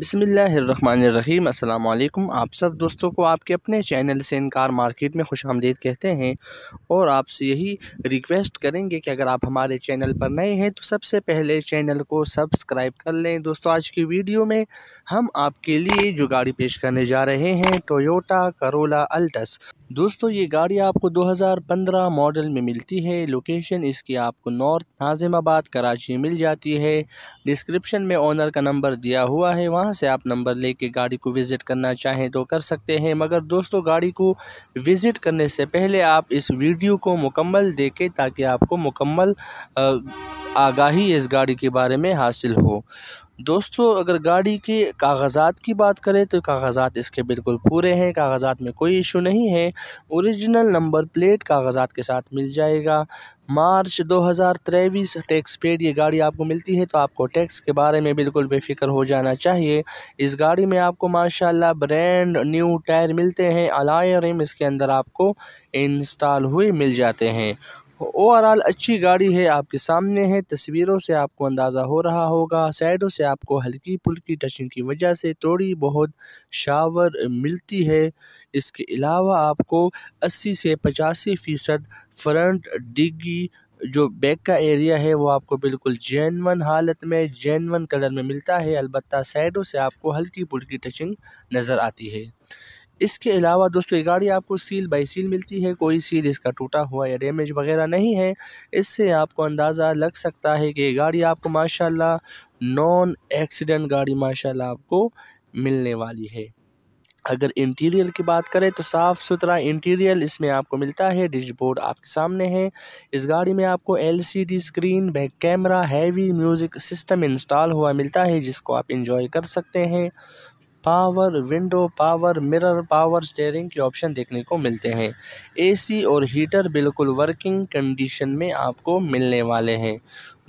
बसमीम् अल्लाम आप सब दोस्तों को आपके अपने चैनल से इनकार मार्केट में खुश आमदीद कहते हैं और आपसे यही रिक्वेस्ट करेंगे कि अगर आप हमारे चैनल पर नए हैं तो सबसे पहले चैनल को सब्सक्राइब कर लें दोस्तों आज की वीडियो में हम आपके लिए जो गाड़ी पेश करने जा रहे हैं टोयोटा करोला अल्टस दोस्तों ये गाड़ी आपको 2015 मॉडल में मिलती है लोकेशन इसकी आपको नॉर्थ नाजिमाबाद कराची मिल जाती है डिस्क्रिप्शन में ओनर का नंबर दिया हुआ है वहाँ से आप नंबर लेके गाड़ी को विज़िट करना चाहें तो कर सकते हैं मगर दोस्तों गाड़ी को विज़िट करने से पहले आप इस वीडियो को मुकम्मल देखें ताकि आपको मुकम्मल आ, आगाही इस गाड़ी के बारे में हासिल हो दोस्तों अगर गाड़ी के कागज़ात की बात करें तो कागज़ात इसके बिल्कुल पूरे हैं कागज़ात में कोई इशू नहीं है ओरिजिनल नंबर प्लेट कागज़ात के साथ मिल जाएगा मार्च दो हज़ार तेईस टैक्स पेड ये गाड़ी आपको मिलती है तो आपको टैक्स के बारे में बिल्कुल बेफिक्र हो जाना चाहिए इस गाड़ी में आपको माशाल्लाह ब्रांड न्यू टायर मिलते हैं अलाय रिम इसके अंदर आपको इंस्टॉल हुए मिल जाते हैं ओवरऑल अच्छी गाड़ी है आपके सामने है तस्वीरों से आपको अंदाज़ा हो रहा होगा साइडों से आपको हल्की फुल्की टचिंग की वजह से थोड़ी बहुत शावर मिलती है इसके अलावा आपको 80 से पचासी फ़ीसद फ्रंट डिग्गी जो बैक का एरिया है वो आपको बिल्कुल जैनवन हालत में जैनवन कलर में मिलता है अलबत् साइडों से आपको हल्की फुल्की टचिंग नज़र आती है इसके अलावा दोस्तों ये गाड़ी आपको सील बाई सील मिलती है कोई सील इसका टूटा हुआ या डैमेज वगैरह नहीं है इससे आपको अंदाज़ा लग सकता है कि ये गाड़ी आपको माशाल्लाह नॉन एक्सीडेंट गाड़ी माशाल्लाह आपको मिलने वाली है अगर इंटीरियर की बात करें तो साफ़ सुथरा इंटीरियर इसमें आपको मिलता है डिशबोर्ड आपके सामने है इस गाड़ी में आपको LCD screen back camera heavy music system install हुआ मिलता है जिसको आप इंजॉय कर सकते हैं power window power mirror power steering के ऑप्शन देखने को मिलते हैं एसी और हीटर बिल्कुल वर्किंग कंडीशन में आपको मिलने वाले हैं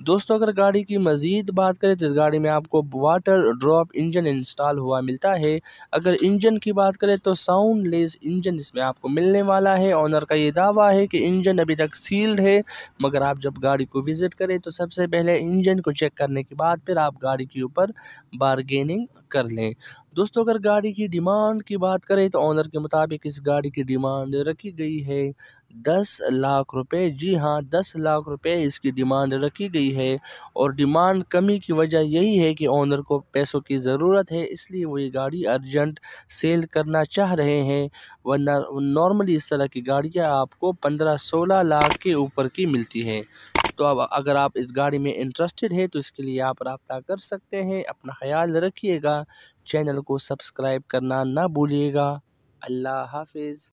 दोस्तों अगर गाड़ी की मज़ीद बात करें तो इस गाड़ी में आपको वाटर ड्रॉप इंजन इंस्टॉल हुआ मिलता है अगर इंजन की बात करें तो साउंड लेस इंजन इसमें आपको मिलने वाला है ऑनर का ये दावा है कि इंजन अभी तक सील्ड है मगर आप जब गाड़ी को विज़िट करें तो सबसे पहले इंजन को चेक करने के बाद फिर आप गाड़ी के ऊपर बारगेनिंग कर लें दोस्तों अगर गाड़ी की डिमांड की बात करें तो ऑनर के मुताबिक इस गाड़ी की डिमांड रखी गई है दस लाख रुपए जी हाँ दस लाख रुपए इसकी डिमांड रखी गई है और डिमांड कमी की वजह यही है कि ओनर को पैसों की ज़रूरत है इसलिए वो ये गाड़ी अर्जेंट सेल करना चाह रहे हैं वरना नॉर्मली इस तरह की गाड़ियाँ आपको पंद्रह सोलह लाख के ऊपर की मिलती हैं तो अब अगर आप इस गाड़ी में इंटरेस्टेड है तो इसके लिए आप रबता कर सकते हैं अपना ख्याल रखिएगा चैनल को सब्सक्राइब करना ना भूलिएगा अल्लाह हाफिज़